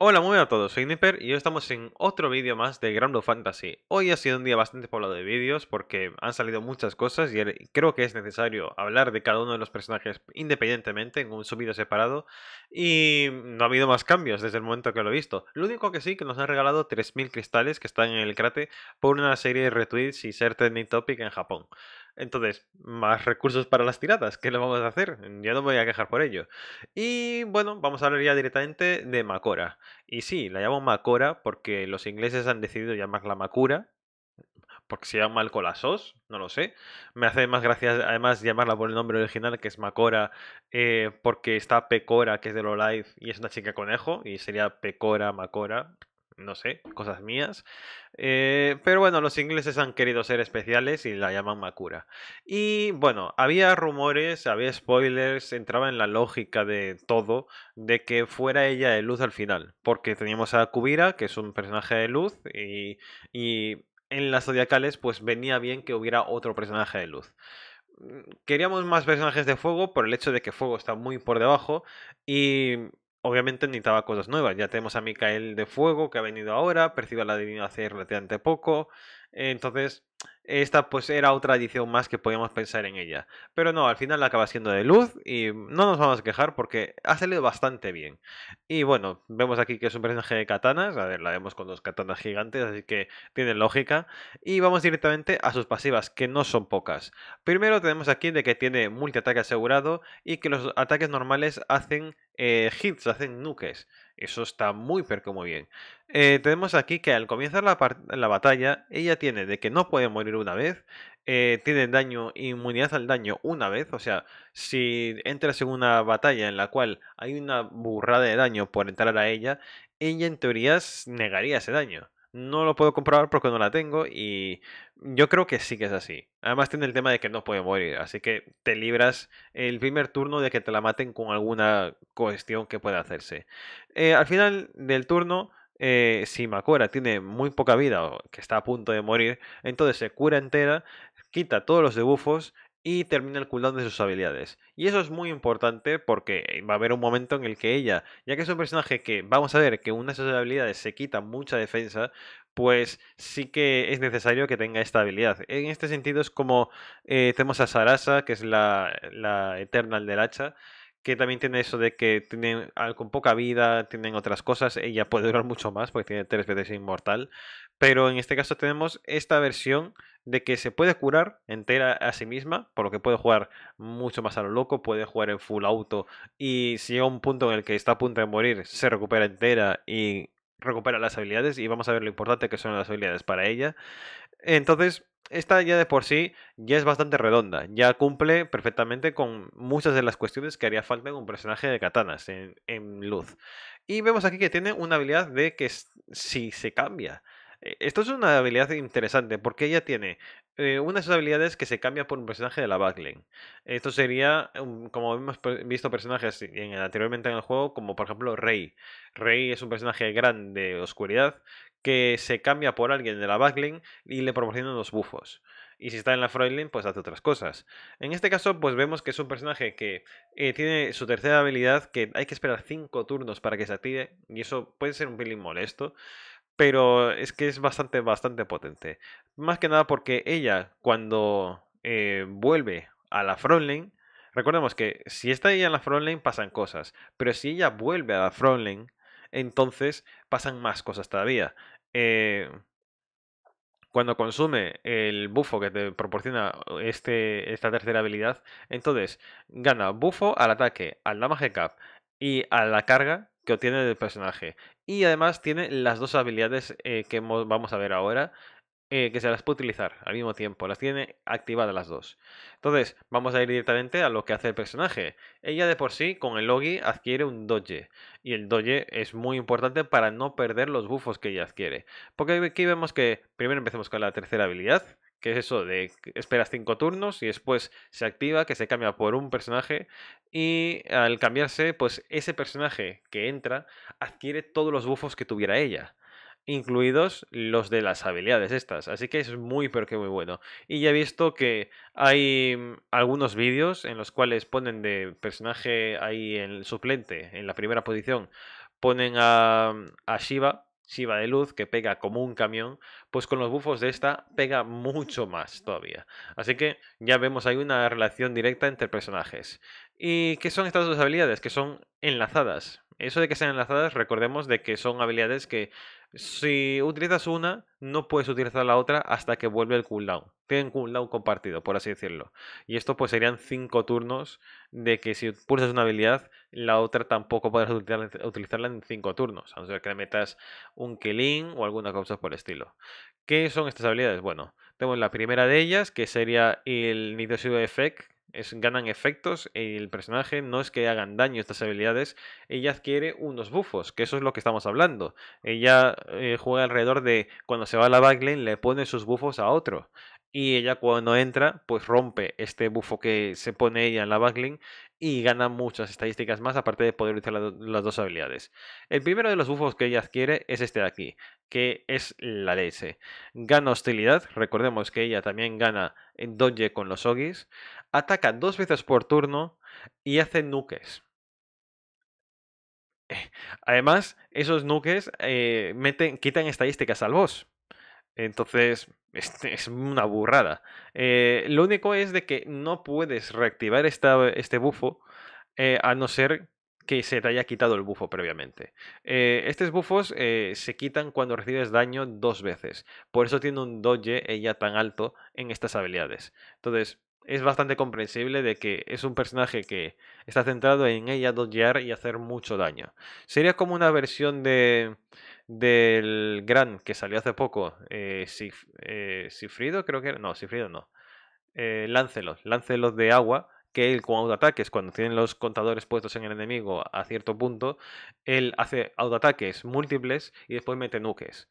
Hola, muy bien a todos, soy Nipper y hoy estamos en otro vídeo más de Grand Blue Fantasy. Hoy ha sido un día bastante poblado de vídeos porque han salido muchas cosas y er, creo que es necesario hablar de cada uno de los personajes independientemente en un subido separado y no ha habido más cambios desde el momento que lo he visto. Lo único que sí que nos han regalado 3000 cristales que están en el cráter por una serie de retweets y ser topic en Japón. Entonces, más recursos para las tiradas, ¿qué le vamos a hacer? Ya no me voy a quejar por ello. Y bueno, vamos a hablar ya directamente de Macora. Y sí, la llamo Macora porque los ingleses han decidido llamarla Macura, porque se llama el Colasos, no lo sé. Me hace más gracia además llamarla por el nombre original, que es Macora, eh, porque está Pecora, que es de Lo Live, y es una chica conejo, y sería Pecora, Macora, no sé, cosas mías. Eh, pero bueno, los ingleses han querido ser especiales y la llaman Makura. Y bueno, había rumores, había spoilers, entraba en la lógica de todo, de que fuera ella de luz al final. Porque teníamos a Kubira, que es un personaje de luz, y, y en las zodiacales pues venía bien que hubiera otro personaje de luz mm, queríamos más personajes de fuego por el hecho de que fuego está muy por debajo y obviamente necesitaba cosas nuevas. Ya tenemos a Mikael de Fuego, que ha venido ahora, perciba la divina hace relativamente poco. entonces, esta pues era otra edición más que podíamos pensar en ella. Pero no, al final acaba siendo de luz y no nos vamos a quejar porque ha salido bastante bien. Y bueno, vemos aquí que es un personaje de katanas, a ver, la vemos con dos katanas gigantes, así que tiene lógica. Y vamos directamente a sus pasivas, que no son pocas. Primero tenemos aquí de que tiene multiataque asegurado y que los ataques normales hacen eh, hits, hacen nukes. Eso está muy pero muy bien. Eh, tenemos aquí que al comenzar la, batalla, ella tiene de que no puede morir una vez, eh, tiene daño, inmunidad al daño una vez, o sea, si entras en una batalla en la cual hay una burrada de daño por entrar a ella, ella en teoría negaría ese daño. No lo puedo comprobar porque no la tengo y yo creo que sí que es así. Además tiene el tema de que no puede morir, así que te libras el primer turno de que te la maten con alguna cuestión que pueda hacerse. Eh, al final del turno, eh, si Makora tiene muy poca vida o que está a punto de morir, entonces se cura entera, quita todos los debufos y termina el cooldown de sus habilidades. Y eso es muy importante porque va a haber un momento en el que ella, ya que es un personaje que vamos a ver que una de sus habilidades se quita mucha defensa, pues sí que es necesario que tenga esta habilidad. En este sentido es como eh, tenemos a Sarasa, que es la, la Eternal del hacha, que también tiene eso de que tienen ah, con poca vida, tienen otras cosas, ella puede durar mucho más porque tiene tres veces inmortal, pero en este caso tenemos esta versión de que se puede curar entera a sí misma, por lo que puede jugar mucho más a lo loco, puede jugar en full auto y si llega un punto en el que está a punto de morir, se recupera entera y recupera las habilidades y vamos a ver lo importante que son las habilidades para ella. Entonces, esta ya de por sí ya es bastante redonda, ya cumple perfectamente con muchas de las cuestiones que haría falta en un personaje de katanas en, luz. Y vemos aquí que tiene una habilidad de que si se cambia. Eh, esto es una habilidad interesante porque ella tiene eh, una de sus habilidades que se cambia por un personaje de la backlane. Esto sería, um, como hemos visto personajes anteriormente en el juego, como por ejemplo Rey. Rey es un personaje grande de oscuridad que se cambia por alguien de la backlane y le proporciona unos bufos. Y si está en la frontline, pues hace otras cosas. En este caso, pues vemos que es un personaje que eh, tiene su tercera habilidad, que hay que esperar 5 turnos para que se active, y eso puede ser un pelín molesto, pero es que es bastante, bastante potente. Más que nada porque ella, cuando eh, vuelve a la frontline, recordemos que si está ella en la frontline pasan cosas, pero si ella vuelve a la frontline, entonces pasan más cosas todavía. Eh, cuando consume el bufo que te proporciona uh, este, esta tercera habilidad, entonces gana bufo al ataque, al damage cap y a la carga que obtiene del personaje. Y además tiene las dos habilidades eh, que vamos a ver ahora, eh, que se las puede utilizar al mismo tiempo, las tiene activadas las dos. Entonces, vamos a ir directamente a lo que hace el personaje. Ella de por sí, con el Logi, adquiere un dodge y el Doge es muy importante para no perder los bufos que ella adquiere. Porque aquí vemos que primero empecemos con la tercera habilidad, que es eso de esperas cinco turnos y después se activa, que se cambia por un personaje y al cambiarse, pues ese personaje que entra adquiere todos los buffos que tuviera ella incluidos los de las habilidades estas. Así que es muy, pero que muy bueno. Y ya he visto que hay mm, algunos vídeos en los cuales ponen de personaje ahí el suplente, en la primera posición, ponen mm, a, Shiva, Shiva de luz, que pega como un camión, pues con los bufos de esta pega mucho más todavía. Así que ya vemos ahí una relación directa entre personajes. ¿Y qué son estas dos habilidades? Que son enlazadas. Eso de que sean enlazadas, recordemos de que son habilidades que si utilizas una, no puedes utilizar la otra hasta que vuelve el cooldown. Tienen cooldown compartido, por así decirlo. Y esto pues serían 5 turnos de que si pulsas una habilidad, la otra tampoco podrás utilizarla en 5 turnos. A no ser que le metas un killing o alguna cosa por el estilo. ¿Qué son estas habilidades? Bueno, tenemos la primera de ellas, que sería el sido Effect, ganan efectos, el personaje no es que hagan daño estas habilidades, ella adquiere unos bufos que eso es lo que estamos hablando. Ella eh, juega alrededor de cuando se va a la backlane le pone sus buffos a otro. Y ella cuando entra, pues rompe este bufo que se pone ella en la backlane y gana muchas estadísticas más aparte de poder utilizar las dos habilidades. El primero de los buffos que ella adquiere es este de aquí, que es la leche. Gana hostilidad, recordemos que ella también gana en dodge con los ogis, ataca dos veces por turno y hace nuques. Eh, además, esos nuques eh, meten, quitan estadísticas al boss. Entonces, este, es una burrada. Eh, lo único es de que no puedes reactivar este bufo eh, a no ser que se te haya quitado el bufo previamente. Eh, estos bufos se quitan cuando recibes daño dos veces. Por eso tiene un dodge ella tan alto en estas habilidades. Entonces, es bastante comprensible de que es un personaje que está centrado en ella dojear y hacer mucho daño. Sería como una versión de del Gran que salió hace poco, eh, eh, Sifrido, creo que era. No, Sifrido no. Eh, Lancelot, Lancelot de agua, que él con autoataques, cuando tienen los contadores puestos en el enemigo a cierto punto, él hace autoataques múltiples y después mete nuques.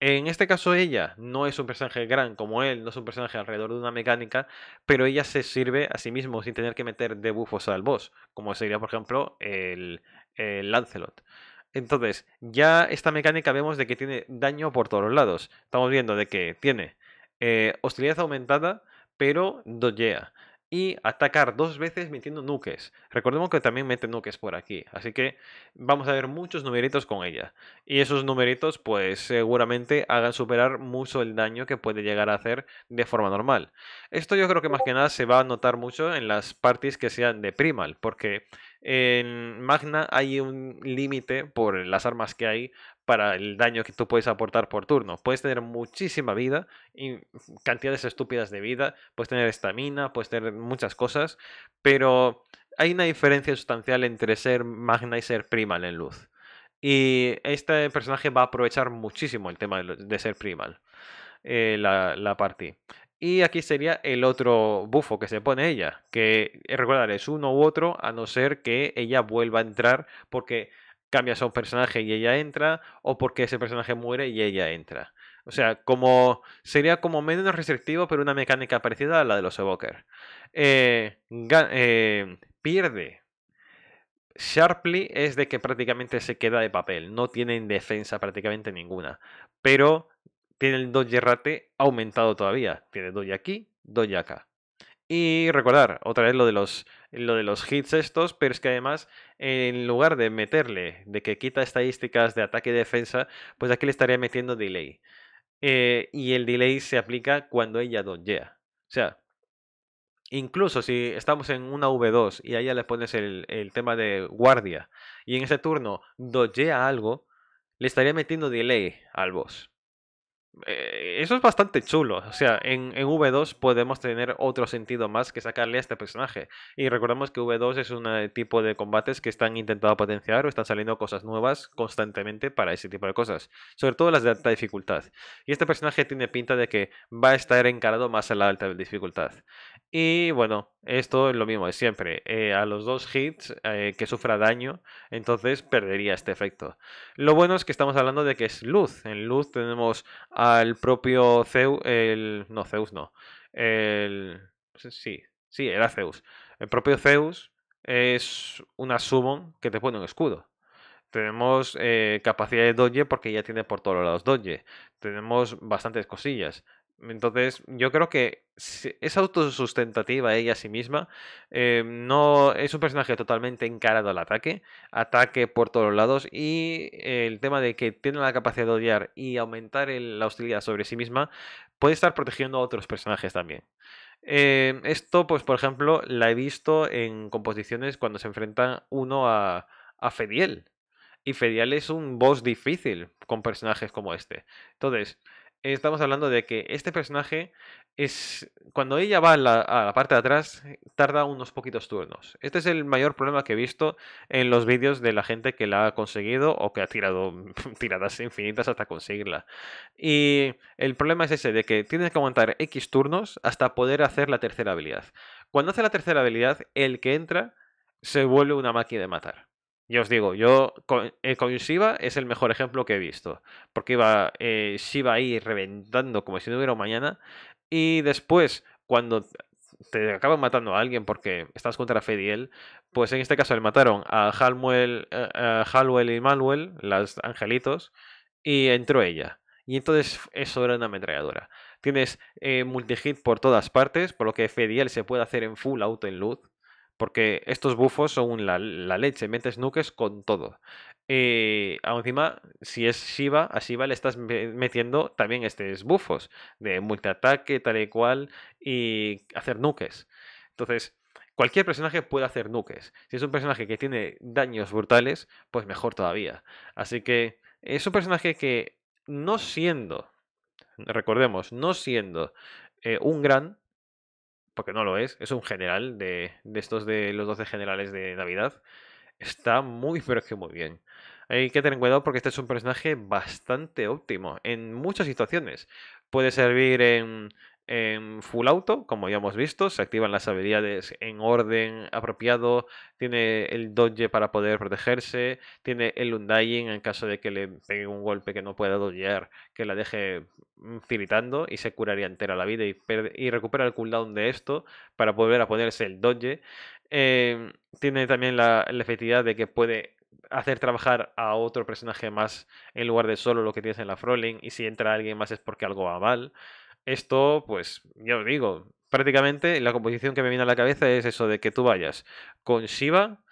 En este caso ella no es un personaje gran como él, no es un personaje alrededor de una mecánica, pero ella se sirve a sí mismo sin tener que meter debuffos al boss, como sería por ejemplo el, el Lancelot. Entonces, ya esta mecánica vemos de que tiene daño por todos los lados. Estamos viendo de que tiene eh, hostilidad aumentada, pero doyea. Y atacar dos veces metiendo nuques. Recordemos que también mete nuques por aquí. Así que vamos a ver muchos numeritos con ella. Y esos numeritos pues seguramente hagan superar mucho el daño que puede llegar a hacer de forma normal. Esto yo creo que más que nada se va a notar mucho en las parties que sean de primal. Porque en Magna hay un límite por las armas que hay para el daño que tú puedes aportar por turno. Puedes tener muchísima vida y cantidades estúpidas de vida, puedes tener estamina, puedes tener muchas cosas, pero hay una diferencia sustancial entre ser Magna y ser Primal en luz. Y este personaje va a aprovechar muchísimo el tema de, ser Primal. Eh, la, la y aquí sería el otro bufo que se pone ella, que eh, recordar es uno u otro a no ser que ella vuelva a entrar porque cambia a un personaje y ella entra o porque ese personaje muere y ella entra. O sea, como sería como menos restrictivo, pero una mecánica parecida a la de los Evoker. Eh, eh, pierde. Sharply es de que prácticamente se queda de papel, no tiene defensa prácticamente ninguna. Pero tiene el doji rate aumentado todavía. Tiene doji aquí, doji acá. Y recordar, otra vez lo de los, lo de los hits estos, pero es que además, en lugar de meterle, de que quita estadísticas de ataque y defensa, pues aquí le estaría metiendo delay. Eh, y el delay se aplica cuando ella dodgea. O sea, incluso si estamos en una V2 y a ella le pones el, tema de guardia, y en ese turno dojea algo, le estaría metiendo delay al boss. Eh, eso es bastante chulo. O sea, en, V2 podemos tener otro sentido más que sacarle a este personaje. Y recordemos que V2 es un eh, tipo de combates que están intentando potenciar o están saliendo cosas nuevas constantemente para ese tipo de cosas. Sobre todo las de alta dificultad. Y este personaje tiene pinta de que va a estar encarado más a la alta dificultad. Y bueno, esto es lo mismo Es siempre. Eh, a los dos hits que sufra daño, entonces perdería este efecto. Lo bueno es que estamos hablando de que es luz. En luz tenemos a el propio Zeus, el, no, Zeus no, el, sí, sí, era Zeus. El propio Zeus es una summon que te pone un escudo. Tenemos eh, capacidad de doge porque ya tiene por todos lados doge. Tenemos bastantes cosillas. Entonces, yo creo que es autosustentativa ella a sí misma. Eh, no es un personaje totalmente encarado al ataque, ataque por todos lados y el tema de que tiene la capacidad de odiar y aumentar la hostilidad sobre sí misma puede estar protegiendo a otros personajes también. Eh, esto, pues, por ejemplo, la he visto en composiciones cuando se enfrenta uno a, a Fediel. Y Fediel es un boss difícil con personajes como este. Entonces, estamos hablando de que este personaje es. Cuando ella va a la, a la, parte de atrás, tarda unos poquitos turnos. Este es el mayor problema que he visto en los vídeos de la gente que la ha conseguido o que ha tirado tiradas infinitas hasta conseguirla. Y el problema es ese, de que tienes que aguantar X turnos hasta poder hacer la tercera habilidad. Cuando hace la tercera habilidad, el que entra se vuelve una máquina de matar. Y os digo, yo eh, con, Shiva es el mejor ejemplo que he visto. Porque iba eh, ahí reventando como si no hubiera mañana. Y después, cuando te acaban matando a alguien porque estás contra Fediel, pues en este caso le mataron a Halwell y Manuel, las angelitos, y entró ella. Y entonces eso era una ametralladora. Tienes eh, multi-hit por todas partes, por lo que Fediel se puede hacer en full auto en luz. Porque estos bufos son la, leche, metes nukes con todo. Eh, encima, si es Shiva, a Shiva le estás metiendo también estos bufos de multiataque, tal y cual, y hacer nukes. Entonces, cualquier personaje puede hacer nukes. Si es un personaje que tiene daños brutales, pues mejor todavía. Así que es un personaje que, no siendo, recordemos, no siendo eh, un gran, porque no lo es, es un general de, de estos de los 12 generales de Navidad. Está muy, pero es que muy bien. Hay que tener cuidado porque este es un personaje bastante óptimo en muchas situaciones. Puede servir en, en full auto, como ya hemos visto, se activan las habilidades en orden apropiado, tiene el dodge para poder protegerse, tiene el undying en caso de que le pegue un golpe que no pueda dodgear, que la deje tiritando y se curaría entera la vida y, recupera el cooldown de esto para volver a ponerse el dodge. Eh, tiene también la, la efectividad de que puede hacer trabajar a otro personaje más en lugar de solo lo que tienes en la Frolling y si entra alguien más es porque algo va mal. Esto, pues, ya os digo, prácticamente la composición que me viene a la cabeza es eso de que tú vayas con Shiva,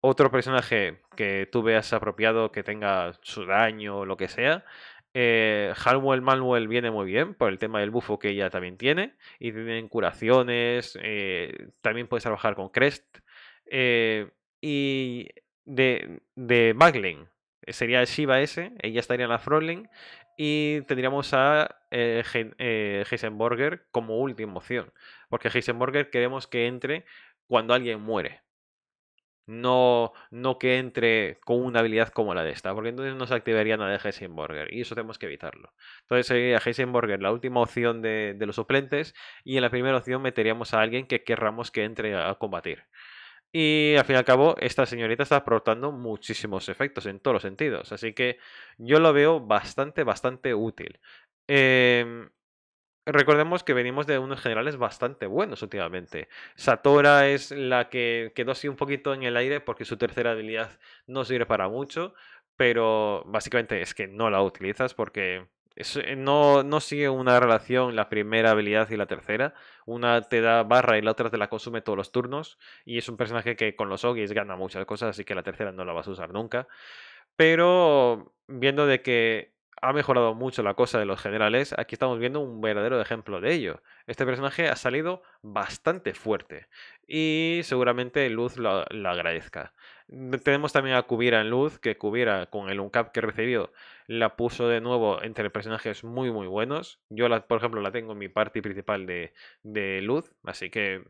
otro personaje que tú veas apropiado, que tenga su daño lo que sea. Eh, Manuel viene muy bien por el tema del bufo que ella también tiene. Y tienen curaciones. Eh, también puedes trabajar con Crest. Eh, y de, de sería Shiva ese, ella estaría en la Frontline y tendríamos a eh, eh como última opción, porque Heisenberger queremos que entre cuando alguien muere. No, no que entre con una habilidad como la de esta, porque entonces no se activaría nada de Heisenberger y eso tenemos que evitarlo. Entonces sería Heisenberger la última opción de los suplentes y en la primera opción meteríamos a alguien que querramos que entre a combatir. Y al fin y al cabo, esta señorita está aportando muchísimos efectos en todos los sentidos. Así que yo lo veo bastante, bastante útil. Em, recordemos que venimos de unos generales bastante buenos últimamente. Satora es la que quedó así un poquito en el aire porque su tercera habilidad no sirve para mucho. Pero básicamente es que no la utilizas porque no sigue una relación la primera habilidad y la tercera. Una te da barra y la otra te la consume todos los turnos. Y es un personaje que con los Ogis gana muchas cosas, así que la tercera no la vas a usar nunca. Pero viendo de que ha mejorado mucho la cosa de los generales, aquí estamos viendo un verdadero ejemplo de ello. Este personaje ha salido bastante fuerte y seguramente Luz lo, lo agradezca. Mm, tenemos también a Kubira en luz, que Kubira con el uncap que recibió la puso de nuevo entre personajes muy muy buenos. Yo, la, por ejemplo, la tengo en mi party principal de, luz, así que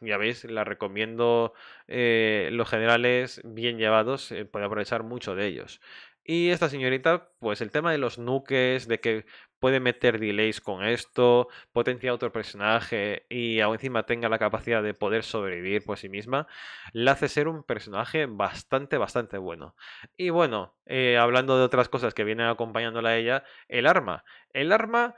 ya veis, la recomiendo eh, los generales bien llevados, eh, puede aprovechar mucho de ellos. Y esta señorita, pues el tema de los nuques, de que puede meter delays con esto, potencia a otro personaje y aún encima tenga la capacidad de poder sobrevivir por sí misma, la hace ser un personaje bastante, bastante bueno. Y bueno, eh, hablando de otras cosas que vienen acompañándola a ella, el arma. El arma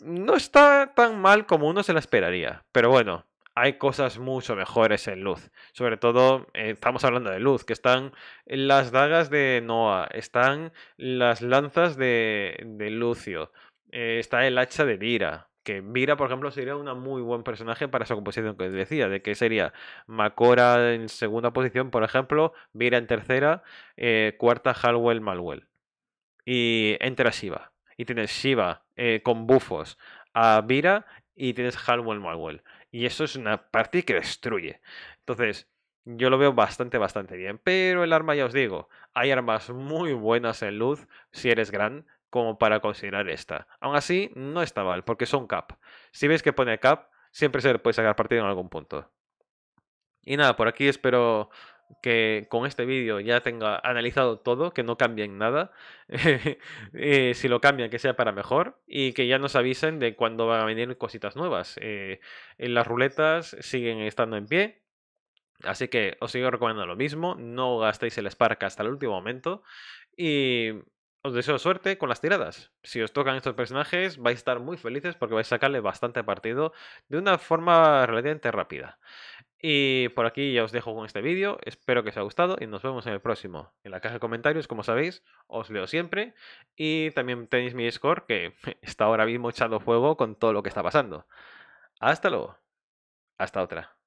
no está tan mal como uno se la esperaría, pero bueno, hay cosas mucho mejores en luz. Sobre todo, eh, estamos hablando de luz, que están las dagas de Noah, están las lanzas de, Lucio, eh, está el hacha de Vira. Que Vira, por ejemplo, sería un muy buen personaje para esa composición que les decía, de que sería Makora en segunda posición, por ejemplo, Vira en tercera, eh, cuarta Halwell Malwell. Y entra Shiva. Y tienes Shiva con bufos a Vira y tienes Halwell Malwell. Y eso es una parte que destruye. Entonces, yo lo veo bastante, bastante bien. Pero el arma, ya os digo, hay armas muy buenas en luz si eres gran como para considerar esta. Aún así, no está mal, porque son cap. Si veis que pone cap, siempre se puede sacar partido en algún punto. Y nada, por aquí espero que con este vídeo ya tenga analizado todo, que no cambien nada, eh, si lo cambian que sea para mejor y que ya nos avisen de cuándo van a venir cositas nuevas. Eh, las ruletas siguen estando en pie, así que os sigo recomendando lo mismo, no gastéis el Spark hasta el último momento y os deseo suerte con las tiradas. Si os tocan estos personajes vais a estar muy felices porque vais a sacarle bastante partido de una forma relativamente rápida. Y por aquí ya os dejo con este vídeo, espero que os haya gustado y nos vemos en el próximo. En la caja de comentarios, como sabéis, os leo siempre y también tenéis mi Discord que está ahora mismo echando fuego con todo lo que está pasando. Hasta luego, hasta otra.